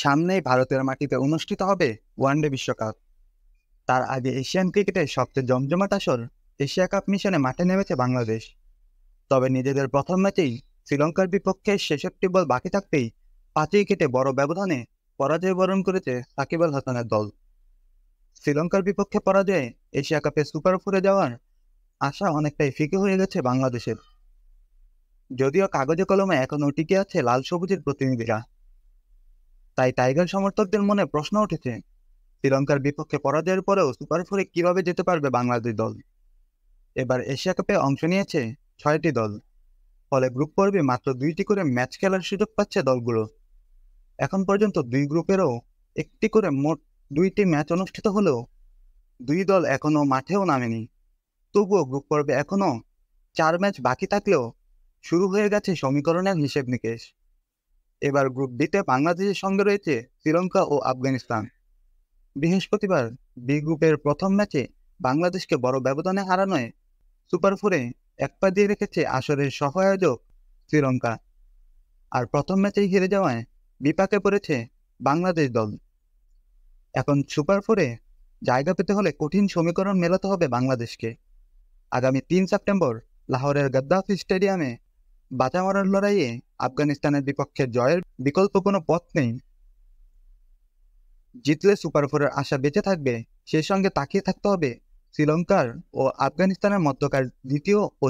সামনেই ভারতের মাটিতে অনুষ্ঠিত হবে ওয়ানডে বিশ্বকাপ তার আগে এশিয়ান ক্রিকেটে সবচেয়ে জমজমাট আসর এশিয়া কাপ মিশনে মাঠে নেমেছে বাংলাদেশ তবে নিজেদের প্রথম ম্যাচেই শ্রীলঙ্কার বিপক্ষে ছেষট্টি বল বাকি থাকতেই পাঁচ উইকেটে বড় ব্যবধানে পরাজয় বরণ করেছে সাকিব আল হাসানের দল শ্রীলঙ্কার বিপক্ষে পরাজয়ে এশিয়া কাপে সুপার ফোরে যাওয়ার আশা অনেকটাই ফিকে হয়ে গেছে বাংলাদেশের যদিও কাগজে কলমে এখনও টিকে আছে লাল সবুজের প্রতিনিধিরা তাই টাইগার সমর্থকদের মনে প্রশ্ন উঠেছে শ্রীলঙ্কার বিপক্ষে পরাজয়ের পরেও সুপার ফোরে কীভাবে যেতে পারবে বাংলাদেশ দল এবার এশিয়া কাপে অংশ নিয়েছে ছয়টি দল ফলে গ্রুপ পর্বে মাত্র দুইটি করে ম্যাচ খেলার সুযোগ পাচ্ছে দলগুলো এখন পর্যন্ত দুই গ্রুপেরও একটি করে মোট দুইটি ম্যাচ অনুষ্ঠিত হলেও দুই দল এখনও মাঠেও নামেনি তবুও গ্রুপ পর্বে এখনও চার ম্যাচ বাকি থাকলেও শুরু হয়ে গেছে সমীকরণের হিসেব নিকেশ এবার গ্রুপ বিতে বাংলাদেশের সঙ্গে রয়েছে শ্রীলঙ্কা ও আফগানিস্তান বৃহস্পতিবার বি গ্রুপের প্রথম ম্যাচে বাংলাদেশকে বড় ব্যবধানে হারানোয় সুপার ফোরে এক পা দিয়ে রেখেছে আসরের সহ আয়োজক শ্রীলঙ্কা আর প্রথম ম্যাচেই হেরে যাওয়ায় বিপাকে পড়েছে বাংলাদেশ দল এখন সুপার ফোরে জায়গা পেতে হলে কঠিন সমীকরণ মেলাতে হবে বাংলাদেশকে আগামী তিন সেপ্টেম্বর লাহোরের গাদ্দাফি স্টেডিয়ামে বাঁচা মারার লড়াইয়ে আফগানিস্তানের বিপক্ষে জয়ের বিকল্প কোনো পথ নেই জিতলে সুপার ফোরের আশা বেঁচে থাকবে সেই সঙ্গে তাকিয়ে থাকতে হবে শ্রীলঙ্কার ও আফগানিস্তানের মধ্যকার দ্বিতীয় ও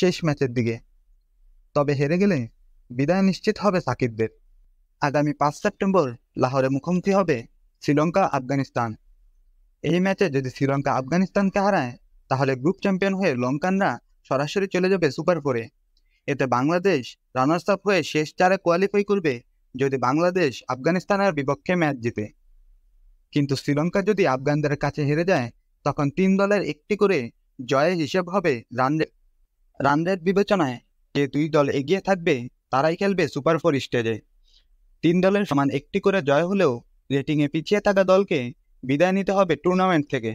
শেষ ম্যাচের দিকে তবে হেরে গেলে বিদায় নিশ্চিত হবে সাকিবদের আগামী পাঁচ সেপ্টেম্বর লাহোরে মুখোমুখি হবে শ্রীলঙ্কা আফগানিস্তান এই ম্যাচে যদি শ্রীলঙ্কা আফগানিস্তানকে হারায় তাহলে গ্রুপ চ্যাম্পিয়ন হয়ে লঙ্কানরা সরাসরি চলে যাবে সুপার ফোরে এতে বাংলাদেশ রানার্স আপ হয়ে শেষ চারে কোয়ালিফাই করবে যদি বাংলাদেশ আফগানিস্তানের বিপক্ষে ম্যাচ জিতে কিন্তু শ্রীলঙ্কা যদি আফগানদের কাছে হেরে যায় তখন তিন দলের একটি করে জয়ের হিসেব হবে রান রান রেট বিবেচনায় যে দুই দল এগিয়ে থাকবে তারাই খেলবে সুপার ফোর স্টেজে তিন দলের সমান একটি করে জয় হলেও রেটিংয়ে পিছিয়ে থাকা দলকে বিদায় নিতে হবে টুর্নামেন্ট থেকে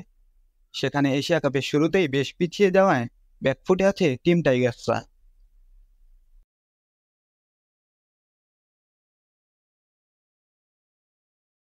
সেখানে এশিয়া কাপের শুরুতেই বেশ পিছিয়ে যাওয়ায় ব্যাকফুটে আছে টিম টাইগার্সরা